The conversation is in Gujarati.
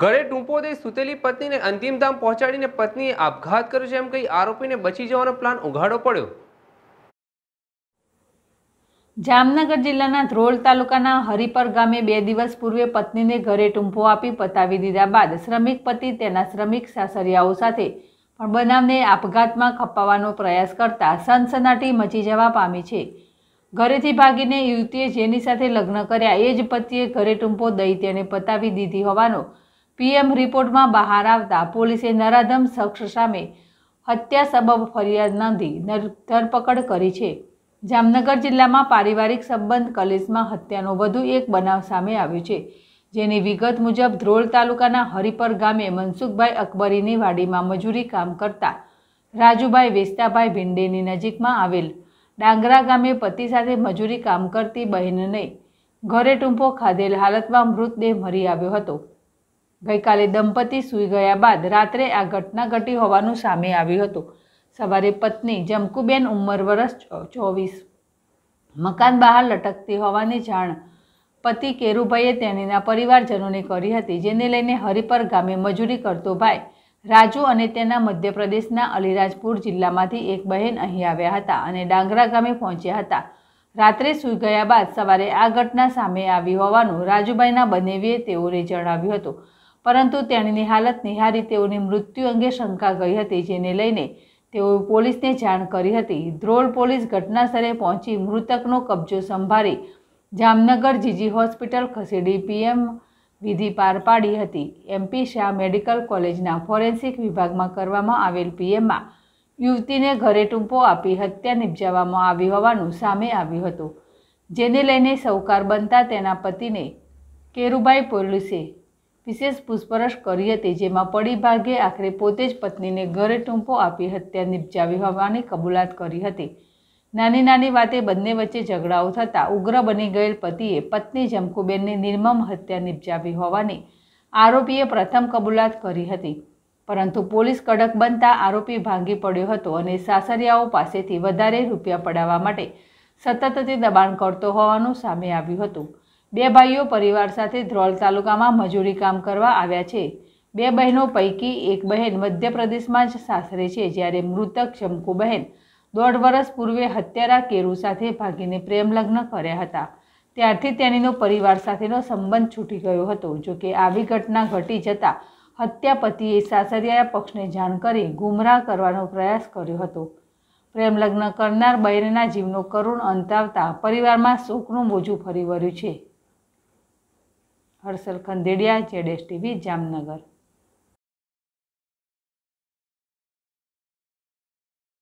ઘરે ટૂંપો દઈ સૂતેલી પત્નીને અંતિમધામ પહોંચાડીને પત્નીએ આપઘાત કર્યો છે એમ કહી આરોપીને બચી જવાનો પ્લાન ઉઘાડો પડ્યો જામનગર જિલ્લાના ધ્રોલ તાલુકાના હરિપર ગામે બે દિવસ પૂર્વે પત્નીને ઘરે ટૂંપો આપી પતાવી દીધા બાદ શ્રમિક પતિ તેના શ્રમિક સાસરિયાઓ સાથે પણ બનાવને આપઘાતમાં ખપાવવાનો પ્રયાસ કરતા સનસનાટી મચી જવા પામી છે ઘરેથી ભાગીને યુવતીએ જેની સાથે લગ્ન કર્યા એ જ પતિએ ઘરે ટૂંપો દઈ તેને પતાવી દીધી હોવાનો પીએમ રિપોર્ટમાં બહાર આવતા પોલીસે નરાધમ શખ્સ સામે હત્યા સબબ ફરિયાદ નોંધી ધરપકડ કરી છે જામનગર જિલ્લામાં પારિવારિક સંબંધ કલેશમાં હત્યાનો વધુ એક બનાવ સામે આવ્યો છે જેની વિગત મુજબ ધ્રોલ તાલુકાના હરિપર ગામે મનસુખભાઈ અકબરીની વાડીમાં મજૂરી કામ કરતા રાજુભાઈ વેસ્તાભાઈ ભીંડેની નજીકમાં આવેલ ડાંગરા ગામે પતિ સાથે મજૂરી કામ કરતી બહેનને ઘરે ટૂંપો ખાધેલ હાલતમાં મૃતદેહ મરી આવ્યો હતો ગઈકાલે દંપતી સૂઈ ગયા બાદ રાત્રે આ ઘટના ઘટી હોવાનું સામે આવ્યું હતું સવારે પત્ની જમકુબેન ઉંમર વરસ ચોવીસ મકાન બહાર લટકતી હોવાની જાણ પતિ કેરુભાઈએ તેણીના પરિવારજનોને કરી હતી જેને લઈને હરિપર ગામે મજૂરી કરતો ભાઈ રાજુ અને તેના મધ્યપ્રદેશના અલીરાજપુર જિલ્લામાંથી એક બહેન અહીં આવ્યા હતા અને ડાંગરા ગામે પહોંચ્યા હતા રાત્રે સૂઈ ગયા બાદ સવારે આ ઘટના સામે આવી હોવાનું રાજુભાઈના બનેવીએ તેઓએ જણાવ્યું હતું પરંતુ તેણીની હાલત નિહારી તેઓની મૃત્યુ અંગે શંકા ગઈ હતી જેને લઈને તેઓએ પોલીસને જાણ કરી હતી ધ્રોલ પોલીસ ઘટનાસ્થળે પહોંચી મૃતકનો કબજો સંભાળી જામનગર જીજી હોસ્પિટલ ખસેડી પીએમ વિધિ પાર પાડી હતી એમપી શાહ મેડિકલ કોલેજના ફોરેન્સિક વિભાગમાં કરવામાં આવેલ પીએમમાં યુવતીને ઘરે ટૂંપો આપી હત્યા નિપજાવવામાં આવી હોવાનું સામે આવ્યું હતું જેને લઈને સૌકાર બનતા તેના પતિને કેરુભાઈ પોલીસે વિશેષ પૂછપરછ કરી હતી જેમાં પડી ભાગે આખરે પોતે જ પત્નીને ઘરે ટૂંપો આપી હત્યા નિપજાવી હોવાની કબૂલાત કરી હતી નાની નાની વાતે બંને વચ્ચે ઝઘડાઓ થતાં ઉગ્ર બની ગયેલ પતિએ પત્ની જમકુબેનની નિર્મમ હત્યા નિપજાવી હોવાની આરોપીએ પ્રથમ કબૂલાત કરી હતી પરંતુ પોલીસ કડક બનતા આરોપી ભાંગી પડ્યો હતો અને સાસરિયાઓ પાસેથી વધારે રૂપિયા પડાવવા માટે સતત તે દબાણ કરતો હોવાનું સામે આવ્યું હતું બે ભાઈઓ પરિવાર સાથે ધ્રોલ તાલુકામાં મજૂરી કામ કરવા આવ્યા છે બે બહેનો પૈકી એક બહેન મધ્યપ્રદેશમાં જ સાસરે છે જ્યારે મૃતક ચમકુ બહેન દોઢ વર્ષ પૂર્વે હત્યારા કેરુ સાથે ભાગીને પ્રેમલગ્ન કર્યા હતા ત્યારથી તેણીનો પરિવાર સાથેનો સંબંધ છૂટી ગયો હતો જોકે આવી ઘટના ઘટી જતાં હત્યા પતિએ સાસરિયા પક્ષને જાણ કરી ગુમરાહ કરવાનો પ્રયાસ કર્યો હતો પ્રેમલગ્ન કરનાર બહેનના જીવનો કરુણ અંતાવતા પરિવારમાં શોકનું મોજું ફરી વળ્યું છે Harshal Khandedia Z S TV Jamnagar